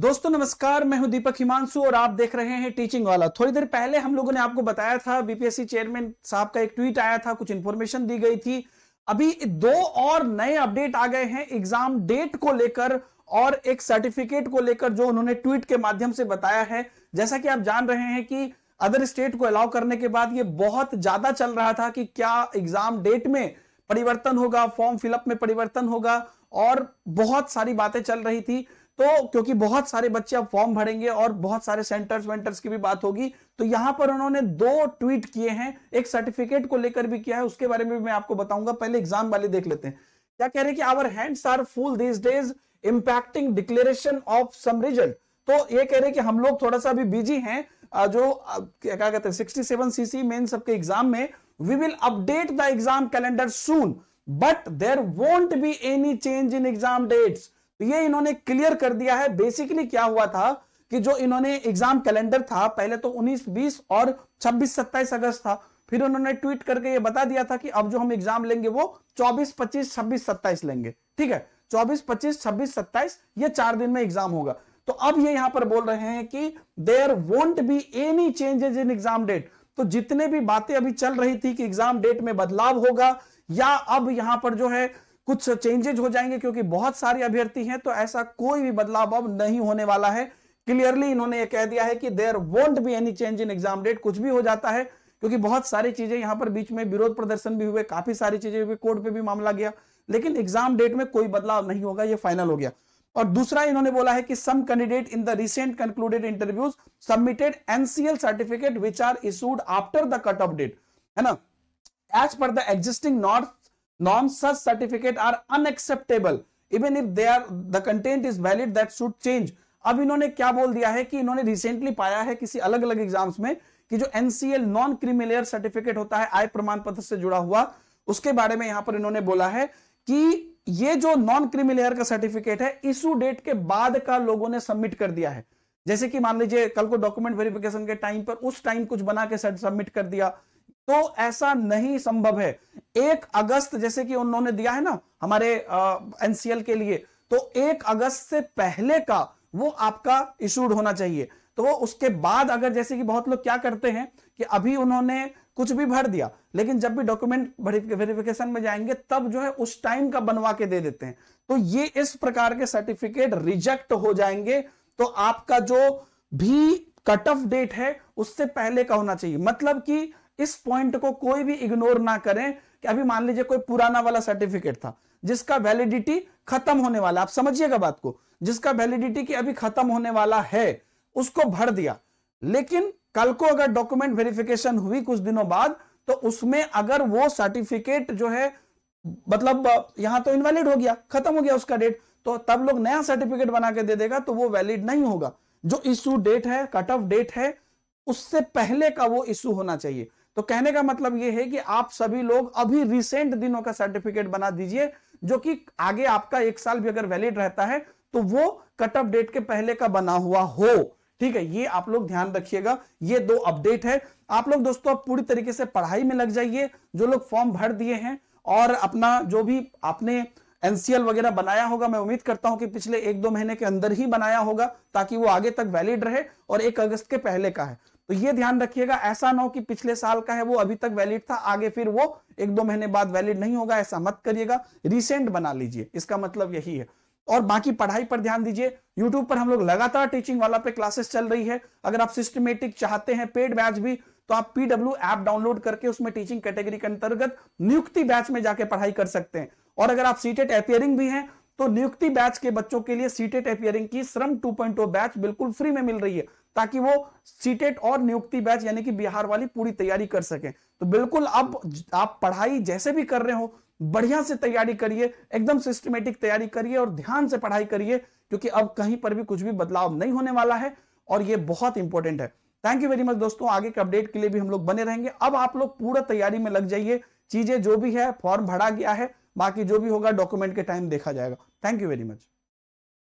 दोस्तों नमस्कार मैं हूं दीपक हिमांशु और आप देख रहे हैं टीचिंग वाला थोड़ी देर पहले हम लोगों ने आपको बताया था बीपीएससी चेयरमैन साहब का एक ट्वीट आया था कुछ इंफॉर्मेशन दी गई थी अभी दो और नए अपडेट आ गए हैं एग्जाम डेट को लेकर और एक सर्टिफिकेट को लेकर जो उन्होंने ट्वीट के माध्यम से बताया है जैसा कि आप जान रहे हैं कि अदर स्टेट को अलाउ करने के बाद ये बहुत ज्यादा चल रहा था कि क्या एग्जाम डेट में परिवर्तन होगा फॉर्म फिलअप में परिवर्तन होगा और बहुत सारी बातें चल रही थी तो क्योंकि बहुत सारे बच्चे अब फॉर्म भरेंगे और बहुत सारे सेंटर्स वेंटर्स की भी बात होगी तो यहां पर उन्होंने दो ट्वीट किए हैं एक सर्टिफिकेट को लेकर भी किया है उसके बारे में भी मैं आपको बताऊंगा पहले एग्जाम वाले देख लेते हैं क्या कह रहे हैं कि our hands are full this days impacting declaration of some result तो ये कह रहे हैं कि हम लोग थोड़ा सा अभी बिजी हैं जो क्या कहते हैं सिक्सटी सेवन सीसी मेन सबके एग्जाम में we will update the exam calendar soon but there won't be any change in exam dates तो ये इन्होंने क्लियर कर दिया है बेसिकली क्या हुआ था कि जो इन्होंने एग्जाम कैलेंडर था पहले तो 19 20 और 26 27 अगस्त था फिर उन्होंने ट्वीट करके ये बता दिया था कि अब जो हम एग्जाम लेंगे वो 24 25 26 27 लेंगे ठीक है 24 25 26 27 ये चार दिन में एग्जाम होगा तो अब ये यहां पर बोल रहे हैं कि there won't be any changes in exam date तो जितने भी बातें अभी चल रही थी कि एग्जाम डेट में बदलाव होगा या अब यहां पर जो है कुछ चेंजेज हो जाएंगे क्योंकि बहुत सारे अभ्यर्थी हैं तो ऐसा कोई भी बदलाव अब नहीं होने वाला है क्लियरली इन्होंने ये कह दिया है कि there won't be any change in exam date कुछ भी हो जाता है क्योंकि बहुत सारी चीजें यहां पर बीच में विरोध प्रदर्शन भी हुए काफी सारी चीजें हुई कोर्ट पे भी मामला गया लेकिन एग्जाम डेट में कोई बदलाव नहीं होगा ये फाइनल हो गया और दूसरा इन्होंने बोला है कि some candidate in the recent concluded interviews submitted NCL certificate which are issued after the cut off date है ना as per the existing norms norms such certificate are unacceptable even if they are the content is valid that should change अब इन्होंने क्या बोल दिया है कि इन्होंने रिसेंटली पाया है किसी अलग अलग एग्जाम्स में कि जो एनसीएल नॉन क्रीमिलेयर सर्टिफिकेट होता है आय प्रमाण पत्र से जुड़ा हुआ उसके बारे में यहां पर इन्होंने बोला है कि ये जो नॉन क्रिमिलेयर का सर्टिफिकेट है इशू डेट के बाद का लोगों ने सबमिट कर दिया है जैसे कि मान लीजिए कल को डॉक्यूमेंट वेरिफिकेशन के टाइम पर उस टाइम कुछ बना के सबमिट कर दिया तो ऐसा नहीं संभव है एक अगस्त जैसे कि उन्होंने दिया है ना हमारे एनसीएल के लिए तो एक अगस्त से पहले का वो आपका इशूड होना चाहिए तो उसके बाद अगर जैसे कि बहुत लोग क्या करते हैं कि अभी उन्होंने कुछ भी भर दिया लेकिन जब भी डॉक्यूमेंट वेरिफिकेशन में जाएंगे तब जो है उस टाइम का बनवा के दे देते हैं तो ये इस प्रकार के सर्टिफिकेट रिजेक्ट हो जाएंगे तो आपका जो भी कट ऑफ डेट है उससे पहले का होना चाहिए मतलब कि इस पॉइंट को कोई भी इग्नोर ना करें कि अभी मान लीजिए कोई पुराना वाला सर्टिफिकेट था जिसका वैलिडिटी खत्म होने वाला आप समझिएगा बात को जिसका वैलिडिटी की अभी खत्म होने वाला है उसको भर दिया लेकिन कल को अगर डॉक्यूमेंट वेरिफिकेशन हुई कुछ दिनों बाद तो उसमें अगर वो सर्टिफिकेट जो है मतलब यहां तो इनवैलिड हो गया खत्म हो गया उसका डेट तो तब लोग नया सर्टिफिकेट बना के दे देगा तो वो वैलिड नहीं होगा जो इश्यू डेट है कट ऑफ डेट है उससे पहले का वो इश्यू होना चाहिए तो कहने का मतलब यह है कि आप सभी लोग अभी रिसेंट दिनों का सर्टिफिकेट बना दीजिए जो कि आगे आपका एक साल भी अगर वैलिड रहता है तो वो कट ऑफ डेट के पहले का बना हुआ हो ठीक है ये आप लोग ध्यान रखिएगा ये दो अपडेट है आप लोग दोस्तों अब पूरी तरीके से पढ़ाई में लग जाइए जो लोग फॉर्म भर दिए हैं और अपना जो भी आपने एनसीएल वगैरह बनाया होगा मैं उम्मीद करता हूं कि पिछले एक दो महीने के अंदर ही बनाया होगा ताकि वो आगे तक वैलिड रहे और एक अगस्त के पहले का है तो ये ध्यान रखिएगा ऐसा ना हो कि पिछले साल का है वो अभी तक वैलिड था आगे फिर वो एक दो महीने बाद वैलिड नहीं होगा ऐसा मत करिएगा रिसेंट बना लीजिए इसका मतलब यही है और बाकी पढ़ाई पर ध्यान दीजिए यूट्यूब पर हम लोग लगातार टीचिंग वाला पे क्लासेस चल रही है अगर आप सिस्टमेटिक चाहते हैं पेड बैच भी तो आप पीडब्ल्यू ऐप डाउनलोड करके उसमें टीचिंग कैटेगरी के अंतर्गत नियुक्ति बैच में जाके पढ़ाई कर सकते हैं और अगर आप सीटेट अपियरिंग भी हैं तो नियुक्ति बैच के बच्चों के लिए सीटेट अपियरिंग की श्रम 2.0 बैच बिल्कुल फ्री में मिल रही है ताकि वो सीटेट और नियुक्ति बैच यानी कि बिहार वाली पूरी तैयारी कर सके तो बिल्कुल अब आप पढ़ाई जैसे भी कर रहे हो बढ़िया से तैयारी करिए एकदम सिस्टमेटिक तैयारी करिए और ध्यान से पढ़ाई करिए क्योंकि अब कहीं पर भी कुछ भी बदलाव नहीं होने वाला है और ये बहुत इंपॉर्टेंट है थैंक यू वेरी मच दोस्तों आगे के अपडेट के लिए भी हम लोग बने रहेंगे अब आप लोग पूरा तैयारी में लग जाइए चीजें जो भी है फॉर्म भरा गया है बाकी जो भी होगा डॉक्यूमेंट के टाइम देखा जाएगा थैंक यू वेरी मच